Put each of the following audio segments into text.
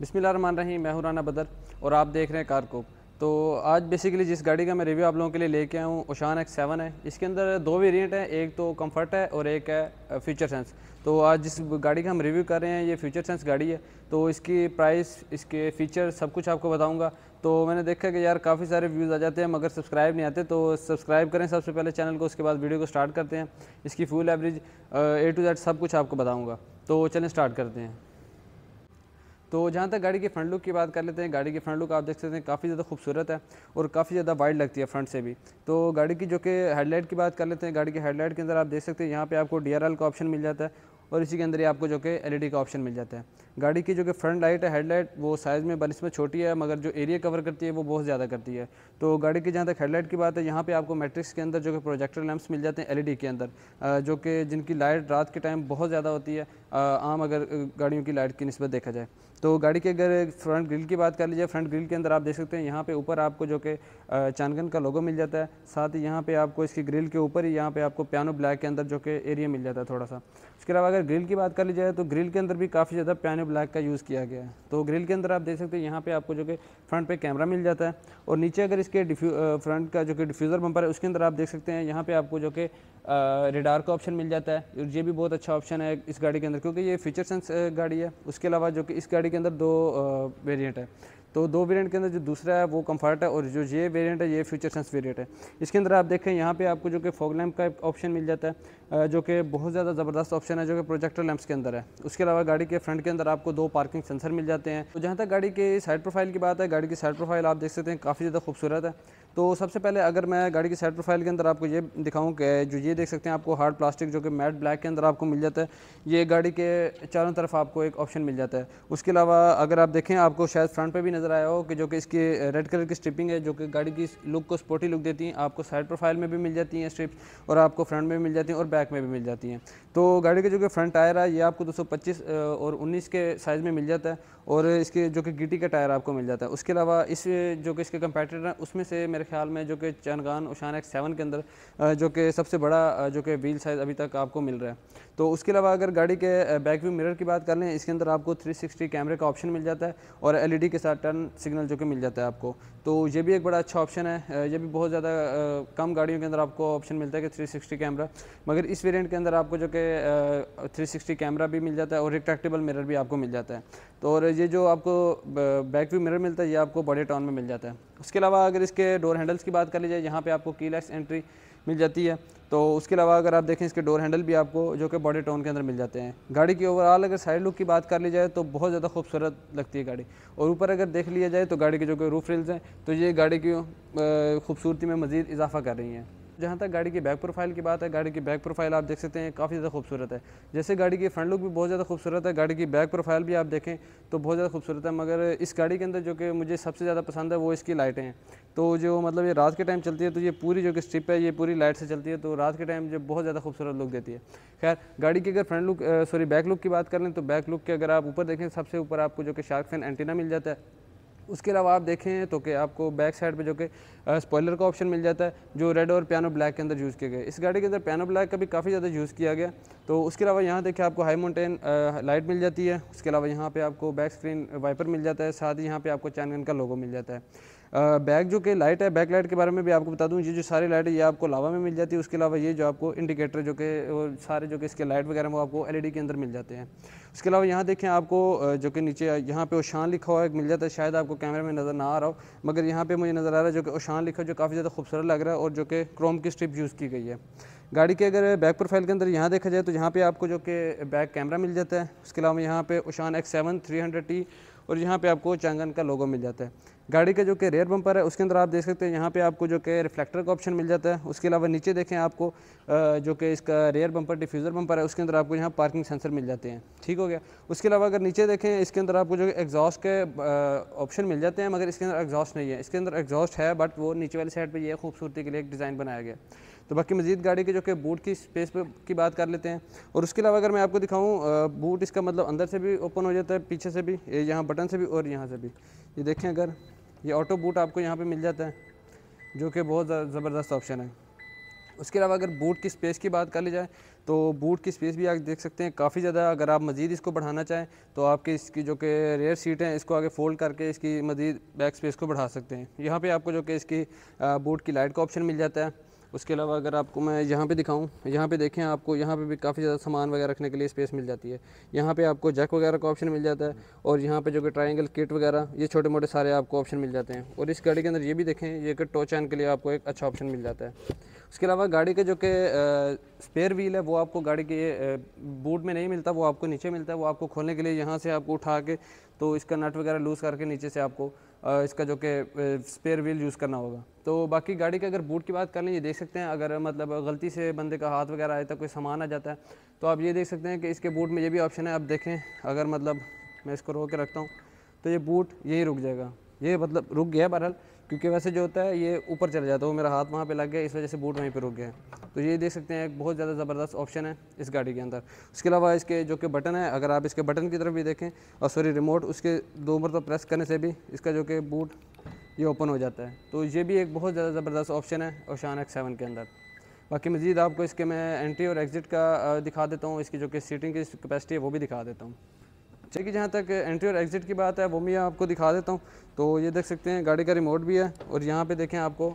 बिसमिल्ल रही मैं हुराना बदर और आप देख रहे हैं कार को तो आज बेसिकली जिस गाड़ी का मैं रिव्यू आप लोगों के लिए लेके आया हूँ ओशान एक्स सेवन है इसके अंदर दो वेरिएंट हैं एक तो कंफर्ट है और एक है फ्यूचर सेंस तो आज जिस गाड़ी का हम रिव्यू कर रहे हैं ये फ्यूचर सेंस गाड़ी है तो इसकी प्राइस इसके फीचर सब कुछ आपको बताऊँगा तो मैंने देखा कि यार काफ़ी सारे व्यूज़ आ जाते हैं मगर सब्सक्राइब नहीं आते तो सब्सक्राइब करें सबसे पहले चैनल को उसके बाद वीडियो को स्टार्ट करते हैं इसकी full average A to Z सब कुछ आपको बताऊँगा तो चलें स्टार्ट करते हैं तो जहाँ तक गाड़ी की फ्रंट लुक की बात कर लेते हैं गाड़ी की फ्रंट लुक आप देख सकते हैं काफ़ी ज़्यादा खूबसूरत है और काफ़ी ज़्यादा वाइड लगती है फ्रंट से भी तो गाड़ी की जो कि हेडलाइट की बात कर लेते हैं गाड़ी की हेडलाइट के अंदर आप देख सकते हैं यहाँ पर आपको डी का ऑप्शन मिल जाता है और इसी के अंदर ही आपको जो कि एल e का ऑप्शन मिल जाता है गाड़ी की जो कि फ्रंट लाइट है हेडलाइट वो साइज़ में इसमें छोटी है मगर जो एरिया कवर करती है वो बहुत ज़्यादा करती है तो गाड़ी की जहाँ तक हेडलाइट की बात है यहाँ पे आपको मैट्रिक्स के अंदर जो कि प्रोजेक्टर लैंप्स मिल जाते हैं एलईडी e के अंदर जो कि जिनकी लाइट रात के टाइम बहुत ज़्यादा होती है आम अगर गाड़ियों की लाइट की नस्बत देखा जाए तो गाड़ी के अगर फ्रंट ग्रिल की बात कर लीजिए फ्रंट ग्रिल के अंदर आप देख सकते हैं यहाँ पे ऊपर आपको जो कि चांदगन का लोगो मिल जाता है साथ ही यहाँ पे आपको इसकी ग्रिल के ऊपर ही यहाँ पे आपको प्यानो ब्लैक के अंदर जो कि एरिया मिल जाता है थोड़ा सा उसके अलावा अगर ग्रिल की बात कर ली जाए तो ग्रिल के अंदर भी काफ़ी ज़्यादा प्यानो ब्लैक का यूज़ किया गया है तो ग्रिल के अंदर आप देख सकते हैं यहाँ पर आपको जो कि फ्रंट पर कैमरा मिल जाता है और नीचे अगर इसके फ्रंट का जो कि डिफ्यूज़र बंपर है उसके अंदर आप देख सकते हैं यहाँ पर आपको जो कि रेडार का ऑप्शन मिल जाता है और ये भी बहुत अच्छा ऑप्शन है इस गाड़ी के अंदर क्योंकि ये फीचर सेंस गाड़ी है उसके अलावा जो कि इस गाड़ी के अंदर दो वेरिएंट है तो दो वेरिएंट के अंदर जो दूसरा है वो कंफर्ट है और जो ये वेरिएंट है ये फ्यूचर सेंस वेरिएंट है इसके अंदर आप देखें यहाँ पे आपको जो कि फॉग लैम्प का ऑप्शन मिल जाता है जो कि बहुत ज़्यादा ज़बरदस्त ऑप्शन है जो कि प्रोजेक्टर लैम्प्स के अंदर है उसके अलावा गाड़ी के फ्रंट के अंदर आपको दो पार्किंग सेंसर मिल जाते हैं तो जहाँ तक गाड़ी के साइड प्रोफाइल की बात है गाड़ी की साइड प्रोफाइल आप देख सकते हैं काफ़ी ज़्यादा खूबसूरत है तो सबसे पहले अगर मैं गाड़ी की साइड प्रोफाइल के अंदर आपको ये दिखाऊं कि जो ये देख सकते हैं आपको हार्ड प्लास्टिक जो कि मैट ब्लैक के अंदर आपको मिल जाता है ये गाड़ी के चारों तरफ आपको एक ऑप्शन मिल जाता है उसके अलावा अगर आप देखें आपको शायद फ्रंट पर भी नज़र आया हो कि जो कि इसकी रेड कलर की स्ट्रिपिंग है जो कि गाड़ी की लुक को स्पोर्टी लुक देती हैं आपको साइड प्रोफाइल में भी मिल जाती हैं स्ट्रिप्स और आपको फ्रंट में भी मिल जाती हैं और बैक में भी मिल जाती हैं तो गाड़ी के जो कि फ्रंट टायर है ये आपको दो और उन्नीस के साइज़ में मिल जाता है और इसके जो कि गिटी का टायर आपको मिल जाता है उसके अलावा इस जो कि इसके कंपेटेटर हैं उसमें से मेरे ख्याल में जो कि चनगान उशान एक्स सेवन के अंदर जो कि सबसे बड़ा जो कि व्हील साइज़ अभी तक आपको मिल रहा है तो उसके अलावा अगर गाड़ी के बैक व्यू मिरर की बात कर लें इसके अंदर आपको 360 कैमरे का ऑप्शन मिल जाता है और डी e के साथ टर्न सिग्नल जो कि मिल जाता है आपको तो ये भी एक बड़ा अच्छा ऑप्शन है ये भी बहुत ज़्यादा कम गाड़ियों के अंदर आपको ऑप्शन मिलता है कि सिक्सटी कैमरा मगर इस वेरियंट के अंदर आपको जो कि सिक्सटी कैमरा भी मिल जाता है और रिट्रैक्टेबल मिरर भी आपको मिल जाता है तो और ये जो आपको बैक व्यू मिरर मिलता है ये आपको बड़े टाउन में मिल जाता है उसके अलावा अगर इसके डोर हैंडल्स की बात कर ली जाए यहाँ पे आपको कीलेस एंट्री मिल जाती है तो उसके अलावा अगर आप देखें इसके डोर हैंडल भी आपको जो कि बॉडी टाउन के अंदर मिल जाते हैं गाड़ी की ओवरऑल अगर साइड लुक की बात कर ली जाए तो बहुत ज़्यादा खूबसूरत लगती है गाड़ी और ऊपर अगर देख लिया जाए तो गाड़ी के जो कि रूफ रिल्स हैं तो ये गाड़ी की खूबसूरती में मज़ीद इजाफा कर रही हैं जहाँ तक गाड़ी की बैक प्रोफाइल की बात है गाड़ी की बैक प्रोफाइल आप देख सकते हैं काफ़ी ज़्यादा खूबसूरत है जैसे गाड़ी की फ्रंट लुक भी बहुत ज़्यादा खूबसूरत है गाड़ी की बैक प्रोफाइल भी आप देखें तो बहुत ज़्यादा खूबसूरत है मगर इस गाड़ी के अंदर जो कि मुझे सबसे ज़्यादा पसंद है वो इसकी लाइटें हैं तो जो मतलब ये रात के टाइम चलती है तो ये पूरी जो कि स्ट्रिप है ये पूरी लाइट से चलती है तो रात के टाइम जो बहुत ज़्यादा खूबसूरत लुक देती है खैर गाड़ी की अगर front look sorry back look की बात कर लें तो बैक लुक के अगर आप ऊपर देखें सबसे ऊपर आपको जो कि शार्क फैन एंटीना मिल जाता है उसके अलावा आप देखें तो कि आपको बैक साइड पे जो कि स्पॉयलर का ऑप्शन मिल जाता है जो रेड और पियानो ब्लैक के अंदर यूज़ किया गया इस गाड़ी के अंदर पियानो ब्लैक का भी काफ़ी ज़्यादा यूज़ किया गया तो उसके अलावा यहाँ देखिए आपको हाई माउंटेन लाइट मिल जाती है उसके अलावा यहाँ पर आपको बैक स्क्रीन वाइपर मिल जाता है साथ ही यहाँ पर आपको चैनगन का लोगो मिल जाता है बैक जो कि लाइट है बैक लाइट के बारे में भी आपको बता दूँ ये जो सारी लाइट है ये आपको लावा में मिल जाती है उसके अलावा ये जो आपको इंडिकेटर जो कि सारे जो कि इसके लाइट वगैरह वो आपको एल के अंदर मिल जाते हैं उसके अलावा यहाँ देखें आपको जो कि नीचे यहाँ पे ओशान लिखा हुआ है मिल जाता है शायद आपको कैमरे में नज़र ना आ रहा हो मगर यहाँ पे मुझे नज़र आ रहा है जो कि ओशान लिखा जो काफ़ी ज़्यादा खूबसूरत लग रहा है और जो कि क्रोम की स्ट्रिप यूज़ की गई है गाड़ी के अगर बैक प्रोफाइल के अंदर यहाँ देखा जाए तो यहाँ पे आपको जो कि बैक कैमरा मिल जाता है उसके अलावा यहाँ पे उशान X seven three hundred T और यहाँ पे आपको चांगन का लोगो मिल जाता है गाड़ी का जो कि रेयर बम्पर है उसके अंदर आप देख सकते हैं यहाँ पे आपको जो कि रिफ्लेक्टर का ऑप्शन मिल जाता है उसके अलावा नीचे देखें आपको जो कि इसका रेयर बम्पर डिफ्यूज़र बम्पर है उसके अंदर आपको यहाँ पार्किंग सेंसर मिल जाते हैं ठीक हो गया उसके अलावा अगर नीचे देखें इसके अंदर आपको जो एग्जॉस्ट के ऑप्शन मिल जाते हैं मगर इसके अंदर एग्जॉस्ट नहीं है इसके अंदर एग्जॉस्ट है बट वो नीचे वाली साइड पर यह खूबसूरती के लिए एक डिज़ाइन बनाया गया तो बाकी मजीद गाड़ी के जो कि बूट की स्पेस पर की बात कर लेते हैं और उसके अलावा अगर मैं आपको दिखाऊँ बूट इसका मतलब अंदर से भी ओपन हो जाता है पीछे से भी यहाँ बटन से भी और यहाँ से भी ये देखें अगर ये ऑटो बूट आपको यहाँ पे मिल जाता है जो कि बहुत ज़बरदस्त ऑप्शन है उसके अलावा अगर बूट की स्पेस की बात कर ली जाए तो बूट की स्पेस भी आप देख सकते हैं काफ़ी ज़्यादा अगर आप मज़ीद इसको बढ़ाना चाहें तो आपके इसकी जो कि रेयर सीट है इसको आगे फ़ोल्ड करके इसकी मज़ीद बैक स्पेस को बढ़ा सकते हैं यहाँ पे आपको जो कि इसकी बूट की लाइट का ऑप्शन मिल जाता है उसके अलावा अगर आपको मैं यहाँ पे दिखाऊं यहाँ पे देखें आपको यहाँ पे भी काफ़ी ज़्यादा सामान वगैरह रखने के लिए स्पेस मिल जाती है यहाँ पे आपको जैक वगैरह का ऑप्शन मिल जाता है और यहाँ पे जो कि ट्रायंगल किट वगैरह ये छोटे मोटे सारे आपको ऑप्शन मिल जाते हैं और इस गाड़ी के अंदर ये भी देखें ये कि टोच के लिए आपको एक अच्छा ऑप्शन मिल जाता है उसके अलावा गाड़ी के जो कि स्पेयर व्हील है वो आपको गाड़ी के बूट में नहीं मिलता वो आपको नीचे मिलता है वो आपको खोलने के लिए यहाँ से आपको उठा के तो इसका नट वगैरह लूज़ करके नीचे से आपको इसका जो कि स्पेयर व्हील यूज़ करना होगा तो बाकी गाड़ी के अगर बूट की बात कर लें ये देख सकते हैं अगर मतलब गलती से बंदे का हाथ वगैरह आया तो कोई सामान आ जाता है तो आप ये देख सकते हैं कि इसके बूट में ये भी ऑप्शन है आप देखें अगर मतलब मैं इसको रो के रखता हूँ तो ये बूट यही रुक जाएगा ये मतलब रुक गया बहरहाल क्योंकि वैसे जो होता है ये ऊपर चला जाता है वो मेरा हाथ वहाँ पे लग गया इस वजह से बूट वहीं पे रुक गया तो ये देख सकते हैं एक बहुत ज़्यादा ज़बरदस्त ऑप्शन है इस गाड़ी के अंदर उसके अलावा इसके जो कि बटन है अगर आप इसके बटन की तरफ भी देखें और सॉरी रिमोट उसके दो तो प्रेस करने से भी इसका जो कि बूट ये ओपन हो जाता है तो ये भी एक बहुत ज़्यादा ज़बरदस्त ऑप्शन है और शान एक्स सेवन के अंदर बाकी मज़ीद आपको इसके मैं एंट्री और एग्ज़िट का दिखा देता हूँ इसकी जो कि सीटिंग की कैपेसिटी है वो भी दिखा देता हूँ है जहाँ तक एंट्री और एग्जिट की बात है वो मैं आपको दिखा देता हूँ तो ये देख सकते हैं गाड़ी का रिमोट भी है और यहाँ पर देखें आपको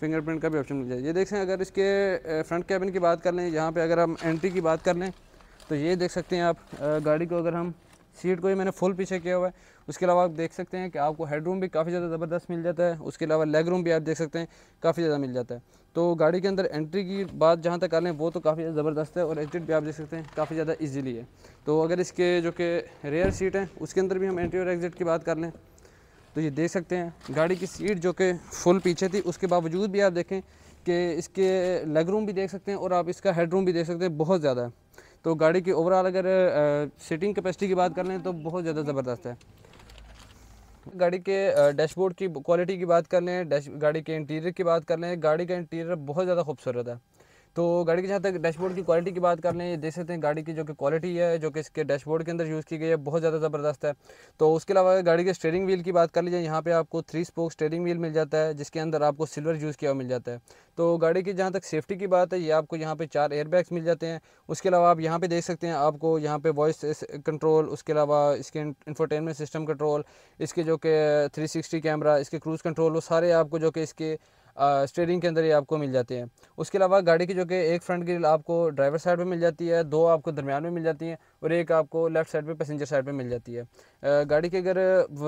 फिंगरप्रिंट का भी ऑप्शन मिल जाए ये देख सकते हैं अगर इसके फ्रंट कैबिन की बात कर लें यहाँ पर अगर हम एंट्री की बात कर लें तो ये देख सकते हैं आप गाड़ी को अगर हम सीट को ही मैंने फुल पीछे किया हुआ है उसके अलावा आप देख सकते हैं कि आपको हेडरूम भी काफ़ी ज़्यादा ज़बरदस्त मिल जाता है उसके अलावा लेग रूम भी आप देख सकते हैं काफ़ी ज़्यादा मिल जाता है तो गाड़ी के अंदर एंट्री की बात जहाँ तक कर लें वो तो काफ़ी ज़्यादा ज़बरदस्त है और एग्जिट भी आप देख सकते हैं काफ़ी ज़्यादा ईजिली है तो अगर इसके जो कि रेयर सीट है उसके अंदर भी हम एंट्री और एग्जिट की बात कर लें तो ये देख सकते हैं गाड़ी की सीट जो कि फुल पीछे थी उसके बावजूद भी आप देखें कि इसके लेग रूम भी देख सकते हैं और आप इसका हेड रूम भी देख सकते हैं बहुत ज़्यादा है तो गाड़ी की ओवरऑल अगर सीटिंग कैपेसिटी की बात कर लें तो बहुत ज़्यादा ज़बरदस्त है गाड़ी के डैशबोर्ड की क्वालिटी की बात कर लें गाड़ी के इंटीरियर की बात कर लें गाड़ी का इंटीरियर बहुत ज़्यादा खूबसूरत है तो गाड़ी के जहाँ तक डैशबोर्ड की क्वालिटी की बात कर लें देख सकते हैं गाड़ी की जो कि क्वालिटी है जो कि इसके डैशबोर्ड के अंदर यूज़ की गई है बहुत ज़्यादा ज़बरदस्त है तो उसके अलावा गाड़ी के स्टेयरिंग व्हील की बात कर लीजिए यहाँ पे आपको थ्री स्पोक स्टेयरिंग व्हील मिल जाता है जिसके अंदर आपको सिल्वर यूज़ किया हुआ मिल जाता है तो गाड़ी की जहाँ तक सेफ्टी की बात है ये आपको यहाँ पर चार एयरबैग्स मिल जाते हैं उसके अलावा आप यहाँ पर देख सकते हैं आपको यहाँ पर वॉइस कंट्रोल उसके अलावा इसके इंफोटेनमेंट सिस्टम कंट्रोल इसके जो कि थ्री कैमरा इसके क्रूज़ कंट्रोल वो सारे आपको जो कि इसके स्टेयरिंग के अंदर ये आपको मिल जाते हैं उसके अलावा गाड़ी की जो कि एक फ्रंट ग्रिल आपको ड्राइवर साइड पर मिल जाती है दो आपको दरमियान में मिल जाती हैं और एक आपको लेफ्ट साइड पे पैसेंजर साइड पे मिल जाती है गाड़ी की अगर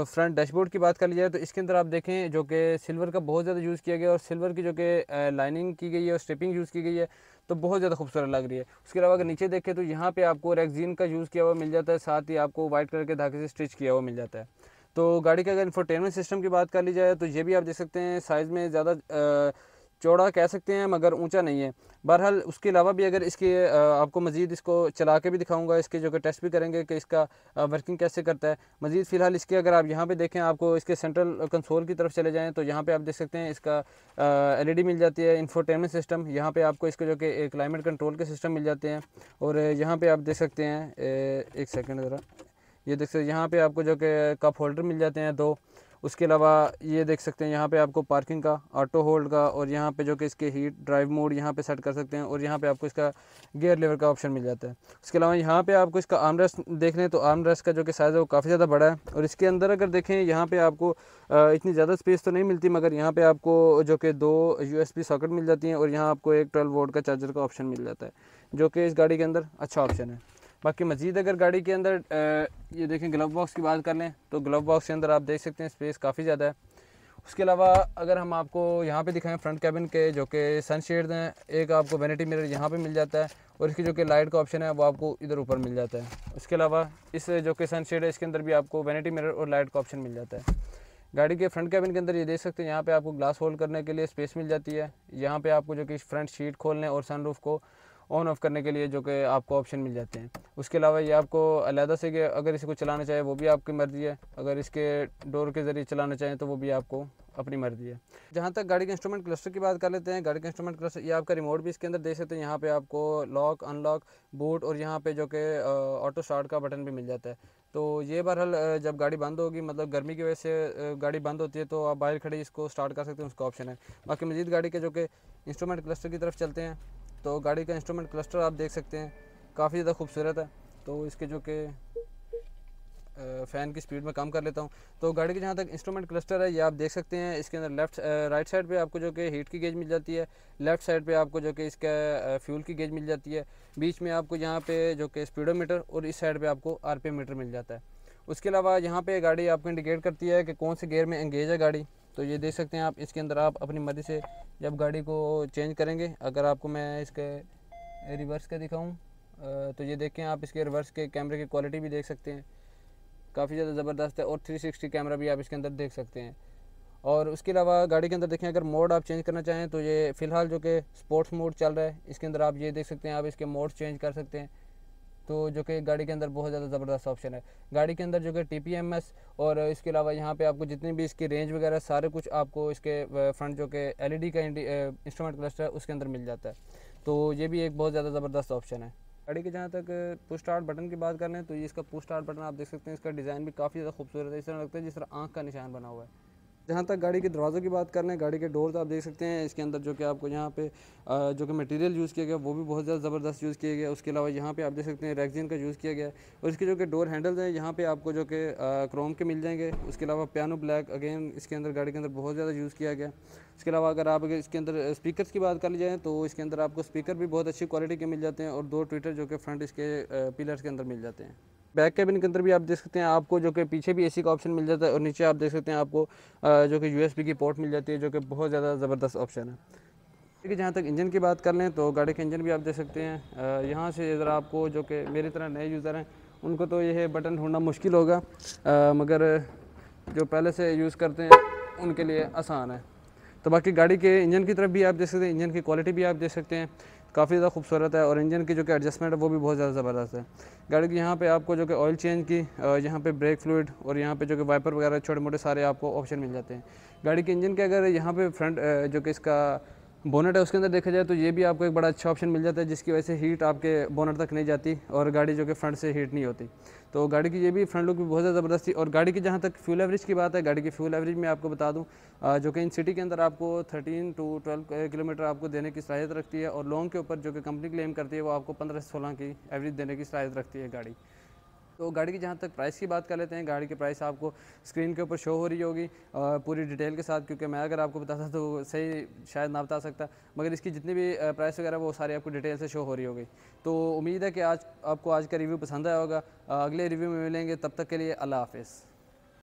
फ्रंट डैशबोर्ड की बात कर ली जाए तो इसके अंदर आप देखें जो कि सिल्वर का बहुत ज़्यादा यूज़ किया गया और सिल्वर की जो कि लाइनिंग की गई है और स्टेपिंग यूज़ की गई है तो बहुत ज़्यादा खूबसूरत लग रही है उसके अलावा अगर नीचे देखें तो यहाँ पे आपको रेगजीन का यूज़ किया हुआ मिल जाता है साथ ही आपको वाइट कलर के धागे से स्टिच किया हुआ मिल जाता है तो गाड़ी का अगर इंफोटेनमेंट सिस्टम की बात कर ली जाए तो ये भी आप देख सकते हैं साइज़ में ज़्यादा चौड़ा कह सकते हैं मगर ऊंचा नहीं है बहरहाल उसके अलावा भी अगर इसके आपको मज़ीद इसको चला के भी दिखाऊंगा इसके जो कि टेस्ट भी करेंगे कि इसका वर्किंग कैसे करता है मज़ीद फ़िलहाल इसके अगर आप यहाँ पे देखें आपको इसके सेंट्रल कंसोल की तरफ चले जाएँ तो यहाँ पे आप देख सकते हैं इसका एल मिल जाती है इन्फोटेनमेंट सिस्टम यहाँ पर आपको इसके जो कि क्लाइमेट कंट्रोल के सिस्टम मिल जाते हैं और यहाँ पर आप देख सकते हैं एक सेकेंड ज़रा ये देख सकते यहाँ पे आपको जो कि कप होल्डर मिल जाते हैं दो उसके अलावा ये देख सकते हैं यहाँ पे आपको पार्किंग का ऑटो होल्ड का और यहाँ पे जो कि इसके हीट ड्राइव मोड यहाँ पे सेट कर सकते हैं और यहाँ पे आपको इसका गियर लेवर का ऑप्शन मिल जाता है उसके अलावा यहाँ पे आपको इसका आर्म रेस्ट देख लें तो आर्म रेस्ट का जो कि साइज़ है वो काफ़ी ज़्यादा बड़ा है और इसके अंदर अगर देखें यहाँ पर आपको इतनी ज़्यादा स्पेस तो नहीं मिलती मगर यहाँ पर आपको जो कि दो यू सॉकेट मिल जाती हैं और यहाँ आपको एक ट्वेल्व वोट का चार्जर का ऑप्शन मिल जाता है जो कि इस गाड़ी के अंदर अच्छा ऑप्शन है बाकी मज़ीद अगर गाड़ी के अंदर ये देखें ग्लव बॉक्स की बात कर लें तो ग्लव बॉक्स के अंदर आप देख सकते हैं स्पेस काफ़ी ज़्यादा है उसके अलावा अगर हम आपको यहाँ पे दिखाएं फ्रंट कैबिन के जो कि सन हैं एक आपको वैनिटी मिरर यहाँ पे मिल जाता है और इसकी जो कि लाइट का ऑप्शन है वो आपको इधर ऊपर मिल जाता है उसके अलावा इस जो कि सन शेड है इसके अंदर भी आपको वेनिटी मिरर और लाइट का ऑप्शन मिल जाता है गाड़ी के फ्रंट कैबिन के अंदर ये देख सकते हैं यहाँ पर आपको ग्लास होल्ड करने के लिए स्पेस मिल जाती है यहाँ पर आपको जो कि फ्रंट शीट खोलने और सन को ऑन ऑफ़ करने के लिए जो कि आपको ऑप्शन मिल जाते हैं उसके अलावा ये आपको अलहदा से कि अगर इसको चलाना चाहे वो भी आपकी मर्ज़ी है अगर इसके डोर के ज़रिए चलाना चाहें तो वो भी आपको अपनी मर्ज़ी है जहाँ तक गाड़ी के इंस्ट्रूमेंट क्लस्टर की बात कर लेते हैं गाड़ी के इंस्ट्रूमेंट क्लस्टर ये आपका रिमोट भी इसके अंदर देख सकते हैं यहाँ पे आपको लॉक अनलॉक बूट और यहाँ पे जो कि ऑटो स्टार्ट का बटन भी मिल जाता है तो ये बहरहाल जब गाड़ी बंद होगी मतलब गर्मी की वजह से गाड़ी बंद होती है तो आप बाहर खड़े इसको स्टार्ट कर सकते हैं उसका ऑप्शन है बाकी मजीद गाड़ी के जो कि इंस्ट्रूमेंट क्लस्टर की तरफ चलते हैं तो गाड़ी का इंस्ट्रूमेंट क्लस्टर आप देख सकते हैं काफ़ी ज़्यादा खूबसूरत है तो इसके जो कि फ़ैन की स्पीड में कम कर लेता हूँ तो गाड़ी के जहाँ तक इंस्ट्रूमेंट क्लस्टर है ये आप देख सकते हैं इसके अंदर लेफ्ट राइट साइड पे आपको जो कि हीट की गेज मिल जाती है लेफ्ट साइड पे आपको जो कि इसका फ्यूल की गेज मिल जाती है बीच में आपको यहाँ पे जो कि स्पीडोमीटर और इस साइड पे आपको आर मीटर मिल जाता है उसके अलावा यहाँ पर गाड़ी आपको इंडिकेट करती है कि कौन से गेयर में एंगेज है गाड़ी तो ये देख सकते हैं आप इसके अंदर आप अपनी मर्ज़ी से जब गाड़ी को चेंज करेंगे अगर आपको मैं इसके रिवर्स का दिखाऊँ तो ये देखें आप इसके रिवर्स के कैमरे की क्वालिटी भी देख सकते हैं काफ़ी ज़्यादा ज़बरदस्त है और 360 कैमरा भी आप इसके अंदर देख सकते हैं और उसके अलावा गाड़ी के अंदर देखें अगर मोड आप चेंज करना चाहें तो ये फ़िलहाल जो कि स्पोर्ट्स मोड चल रहा है इसके अंदर आप ये देख सकते हैं आप इसके मोड चेंज कर सकते हैं तो जो कि गाड़ी के अंदर बहुत ज़्यादा ज़बरदस्त ऑप्शन है गाड़ी के अंदर जो कि टी और इसके अलावा यहाँ पे आपको जितनी भी इसकी रेंज वगैरह सारे कुछ आपको इसके फ्रंट जो कि एल e का इंस्ट्रूमेंट क्लस्टर है उसके अंदर मिल जाता है तो ये भी एक बहुत ज़्यादा ज़बरदस्त ऑप्शन है गाड़ी के जहाँ तक पुश स्टार्ट बटन की बात कर हैं तो इसका पुश स्टार्ट बटन आप देख सकते हैं इसका डिज़ाइन भी काफ़ी ज़्यादा खूबसूरत है इस तरह लगता है जिस तरह आँख का निशान बना हुआ है जहाँ तक गाड़ी के दरवाज़ों की बात कर लें गाड़ी के डोर्स तो आप देख सकते हैं इसके अंदर जो कि आपको यहाँ पे जो कि मटेरियल यूज़ किया गया वो भी बहुत ज़्यादा ज़बरदस्त यूज़ किया गया उसके अलावा यहाँ पे आप देख सकते हैं रैगजीन का यूज़ किया गया और इसके जो कि डोर हैंडल्स हैं यहाँ पर आपको जो कि क्रोम के मिल जाएंगे उसके अलावा पियानो ब्लैक अगेन इसके अंदर गाड़ी के अंदर बहुत ज़्यादा यूज़ किया गया इसके अलावा अगर आप इसके अंदर स्पीकर की बात कर ली जाए तो इसके अंदर आपको स्पीकर भी बहुत अच्छी क्वालिटी के मिल जाते हैं और दो ट्विटर जो कि फ्रंट इसके पिलर्स के अंदर मिल जाते हैं बैक कैबिन के अंदर भी आप देख सकते हैं आपको जो कि पीछे भी एसी का ऑप्शन मिल जाता है और नीचे आप देख सकते हैं आपको जो कि यूएसबी की पोर्ट मिल जाती है जो कि बहुत ज़्यादा ज़बरदस्त ऑप्शन है ठीक है जहाँ तक इंजन की बात कर लें तो गाड़ी का इंजन भी आप देख सकते हैं यहाँ से ज़रा आपको जो कि मेरी तरह नए यूज़र हैं उनको तो यह बटन ढूंढना मुश्किल होगा मगर जो पहले से यूज़ करते हैं उनके लिए आसान है तो बाकी गाड़ी के इंजन की तरफ भी आप देख सकते हैं इंजन की क्वालिटी भी आप देख सकते हैं काफ़ी ज़्यादा खूबसूरत है और इंजन की जो कि एडजस्टमेंट है वो भी बहुत ज़्यादा ज़बरदस्त है गाड़ी की यहाँ पे आपको जो कि ऑयल चेंज की यहाँ पे ब्रेक फ्लूड और यहाँ पे जो कि वाइपर वगैरह छोटे मोटे सारे आपको ऑप्शन मिल जाते हैं गाड़ी के इंजन के अगर यहाँ पे फ्रंट जो कि इसका बोनट है उसके अंदर देखा जाए तो ये भी आपको एक बड़ा अच्छा ऑप्शन मिल जाता है जिसकी वजह से हीट आपके बोनट तक नहीं जाती और गाड़ी जो कि फ्रंट से हीट नहीं होती तो गाड़ी की ये भी फ्रंट लुक भी बहुत ज़्यादा ज़बरदस्ती और गाड़ी की जहाँ तक फ्यूल एवरेज की बात है गाड़ी की फ्यूल एवरेज में आपको बता दूँ जो कि इन सिटी के अंदर आपको थर्टीन टू ट्वेल्व किलोमीटर आपको देने की सहायता रखती है और लॉन्ग के ऊपर जो कि कंपनी क्लेम करती है वो आपको पंद्रह से सोलह की एवरेज देने की सलाहियत रखती है गाड़ी तो गाड़ी की जहाँ तक प्राइस की बात कर लेते हैं गाड़ी की प्राइस आपको स्क्रीन के ऊपर शो हो रही होगी पूरी डिटेल के साथ क्योंकि मैं अगर आपको बताता तो सही शायद ना बता सकता मगर इसकी जितनी भी प्राइस वगैरह वो सारी आपको डिटेल से शो हो रही होगी तो उम्मीद है कि आज आपको आज का रिव्यू पसंद आया होगा अगले रिव्यू में मिलेंगे तब तक के लिए अल्लाह हाफिज़